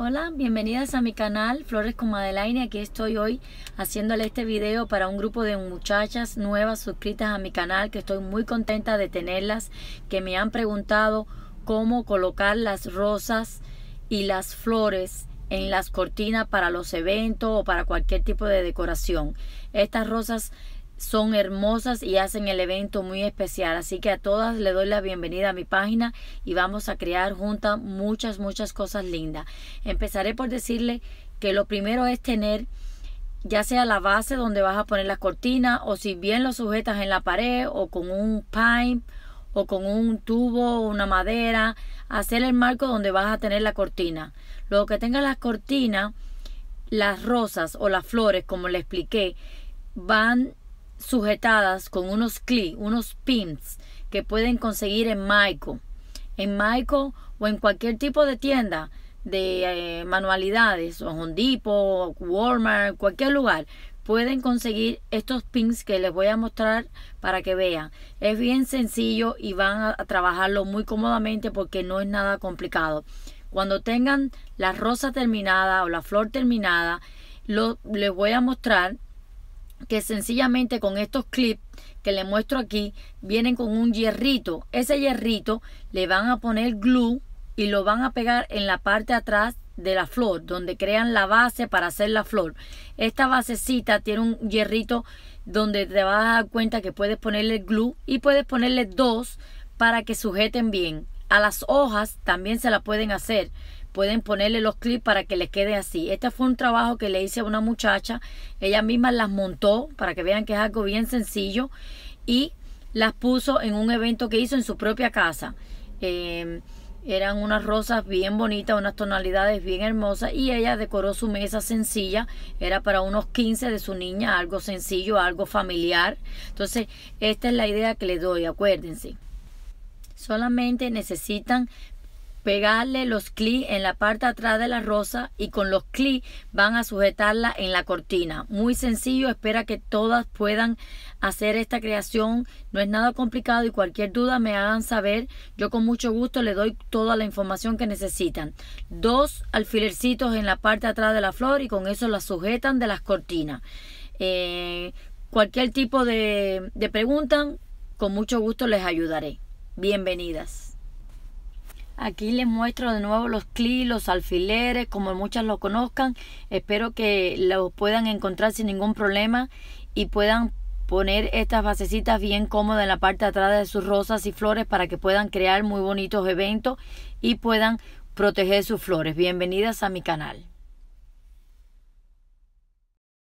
Hola, bienvenidas a mi canal Flores con Madelaine. Aquí estoy hoy haciéndole este video para un grupo de muchachas nuevas suscritas a mi canal que estoy muy contenta de tenerlas, que me han preguntado cómo colocar las rosas y las flores en las cortinas para los eventos o para cualquier tipo de decoración. Estas rosas son hermosas y hacen el evento muy especial. Así que a todas le doy la bienvenida a mi página y vamos a crear juntas muchas, muchas cosas lindas. Empezaré por decirle que lo primero es tener ya sea la base donde vas a poner las cortinas o si bien lo sujetas en la pared o con un pipe o con un tubo o una madera, hacer el marco donde vas a tener la cortina. Luego que tengas las cortinas, las rosas o las flores, como le expliqué, van sujetadas con unos clips, unos pins que pueden conseguir en Michael, en Michael o en cualquier tipo de tienda de eh, manualidades, o Hondipo, Walmart, cualquier lugar, pueden conseguir estos pins que les voy a mostrar para que vean. Es bien sencillo y van a, trabajarlo muy cómodamente porque no es nada complicado. Cuando tengan la rosa terminada o la flor terminada, lo, les voy a mostrar que sencillamente con estos clips que le muestro aquí, vienen con un hierrito. Ese hierrito le van a poner glue y lo van a pegar en la parte atrás de la flor, donde crean la base para hacer la flor. Esta basecita tiene un hierrito donde te vas a dar cuenta que puedes ponerle glue y puedes ponerle dos para que sujeten bien. A las hojas también se la pueden hacer, pueden ponerle los clips para que les quede así. Este fue un trabajo que le hice a una muchacha, ella misma las montó para que vean que es algo bien sencillo y las puso en un evento que hizo en su propia casa. Em, eran unas rosas bien bonitas, unas tonalidades bien hermosas y ella decoró su mesa sencilla, era para unos 15 de su niña, algo sencillo, algo familiar. Entonces, esta es la idea que le doy, acuérdense. Solamente necesitan pegarle los clí en la parte atrás de la rosa y con los clí van a sujetarla en la cortina. Muy sencillo, espera que todas puedan hacer esta creación. No es nada complicado y cualquier duda me hagan saber. Yo con mucho gusto le doy toda la información que necesitan. Dos alfilercitos en la parte atrás de la flor y con eso la sujetan de las cortinas. Eh, cualquier tipo de, de pregunta, con mucho gusto les ayudaré. Bienvenidas. Aquí les muestro de nuevo los clips, los alfileres, como muchas lo conozcan. Espero que los puedan encontrar sin ningún problema y puedan poner estas basecitas bien cómodas en la parte de atrás de sus rosas y flores para que puedan crear muy bonitos eventos y puedan proteger sus flores. Bienvenidas a mi canal.